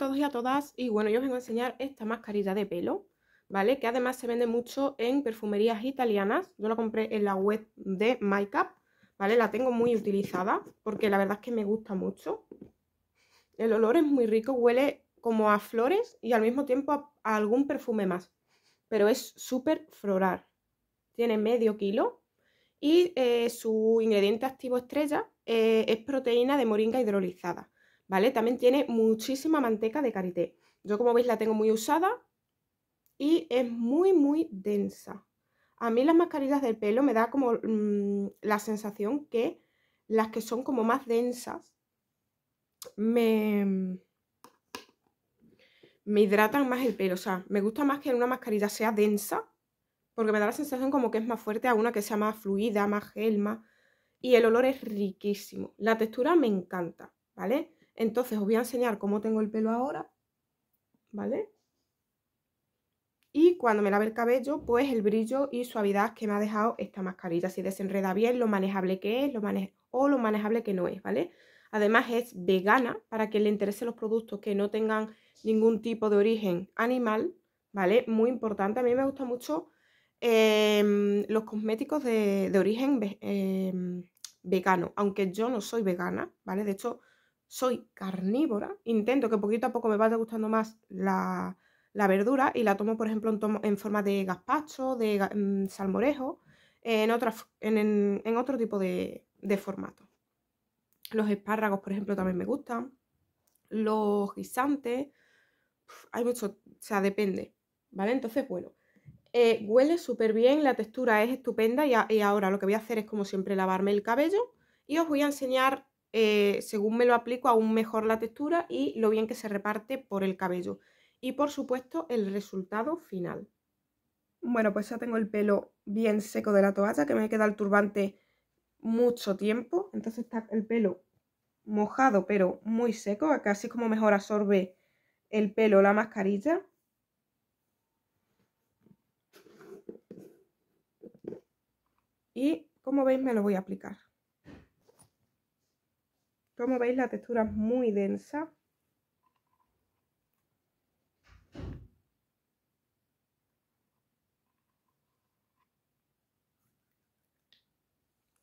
todos y a todas y bueno, yo os vengo a enseñar esta mascarilla de pelo, ¿vale? Que además se vende mucho en perfumerías italianas, yo la compré en la web de MyCap, ¿vale? La tengo muy utilizada porque la verdad es que me gusta mucho. El olor es muy rico, huele como a flores y al mismo tiempo a, algún perfume más, pero es súper floral. Tiene medio kilo y eh, su ingrediente activo estrella eh, es proteína de moringa hidrolizada. ¿vale? También tiene muchísima manteca de karité. Yo como veis la tengo muy usada y es muy, muy densa. A mí las mascarillas del pelo me da como mm, la sensación que las que son como más densas me, mm, me hidratan más el pelo. O sea, me gusta más que una mascarilla sea densa porque me da la sensación como que es más fuerte a una que sea más fluida, más gelma. Y el olor es riquísimo. La textura me encanta, ¿vale? Entonces os voy a enseñar cómo tengo el pelo ahora, ¿vale? Y cuando me lave el cabello, pues el brillo y suavidad que me ha dejado esta mascarilla. Si desenreda bien, lo manejable que es lo o lo manejable que no es, ¿vale? Además es vegana, para quien le interese los productos que no tengan ningún tipo de origen animal, ¿vale? Muy importante, a mí me gustan mucho em, los cosméticos de, origen em, vegano, aunque yo no soy vegana, ¿vale? De hecho, soy carnívora, intento que poquito a poco me vaya gustando más la, la verdura y la tomo, por ejemplo, en, forma de gazpacho, de mm, salmorejo, en, en, en, otro tipo de, de formato. Los espárragos, por ejemplo, también me gustan. Los guisantes, hay mucho, o sea, depende, ¿vale? Entonces, bueno, eh, huele súper bien, la textura es estupenda y ahora lo que voy a hacer es, como siempre, lavarme el cabello y os voy a enseñar eh, según me lo aplico, aún mejor la textura y lo bien que se reparte por el cabello. Y por supuesto, el resultado final. Bueno, pues ya tengo el pelo bien seco de la toalla, que me quedado el turbante mucho tiempo. Entonces está el pelo mojado, pero muy seco. Casi como mejor absorbe el pelo la mascarilla. Y como veis me lo voy a aplicar. Como veis la textura es muy densa.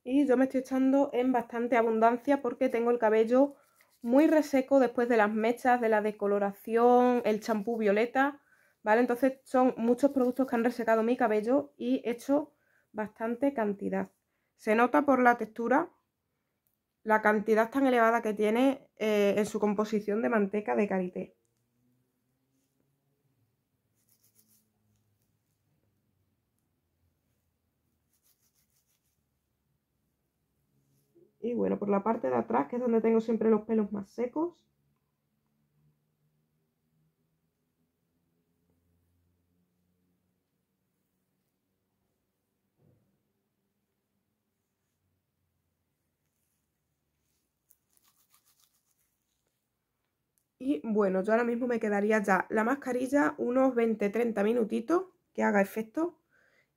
Y yo me estoy echando en bastante abundancia porque tengo el cabello muy reseco después de las mechas, de la decoloración, el champú violeta, ¿vale? Entonces son muchos productos que han resecado mi cabello y he hecho bastante cantidad. Se nota por la textura la cantidad tan elevada que tiene eh, en su composición de manteca de karité. Y bueno, por la parte de atrás, que es donde tengo siempre los pelos más secos, Y bueno, yo ahora mismo me quedaría ya la mascarilla unos 20-30 minutitos que haga efecto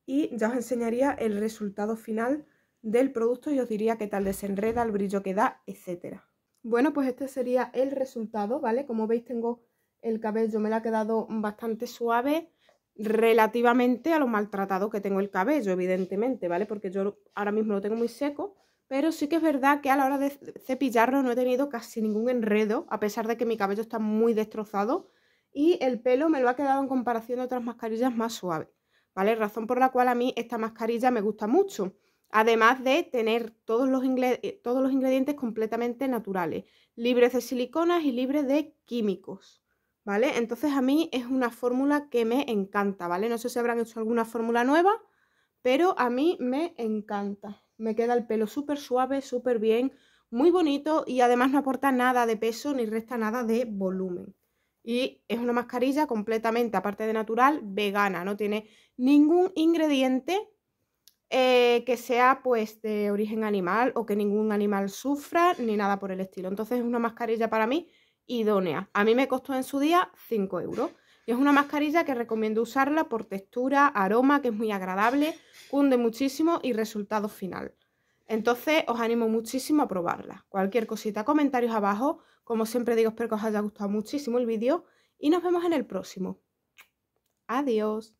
y ya os enseñaría el resultado final del producto y os diría qué tal desenreda, el brillo que da, etcétera. Bueno, pues este sería el resultado, ¿vale? Como veis tengo el cabello, me lo ha quedado bastante suave relativamente a lo maltratado que tengo el cabello, evidentemente, ¿vale? Porque yo ahora mismo lo tengo muy seco, pero sí que es verdad que a la hora de cepillarlo no he tenido casi ningún enredo, a pesar de que mi cabello está muy destrozado y el pelo me lo ha quedado en comparación de otras mascarillas más suaves, ¿vale? Razón por la cual a mí esta mascarilla me gusta mucho, además de tener todos los, eh, todos los ingredientes completamente naturales, libres de siliconas y libres de químicos, ¿vale? Entonces a mí es una fórmula que me encanta, ¿vale? No sé si habrán hecho alguna fórmula nueva, pero a mí me encanta me queda el pelo súper suave, súper bien, muy bonito y además no aporta nada de peso ni resta nada de volumen. Y es una mascarilla completamente, aparte de natural, vegana, no tiene ningún ingrediente eh, que sea pues de origen animal o que ningún animal sufra ni nada por el estilo. Entonces es una mascarilla para mí idónea. A mí me costó en su día 5 euros es una mascarilla que recomiendo usarla por textura, aroma, que es muy agradable, cunde muchísimo y resultado final. Entonces os animo muchísimo a probarla. Cualquier cosita, comentarios abajo. Como siempre digo, espero que os haya gustado muchísimo el vídeo y nos vemos en el próximo. Adiós.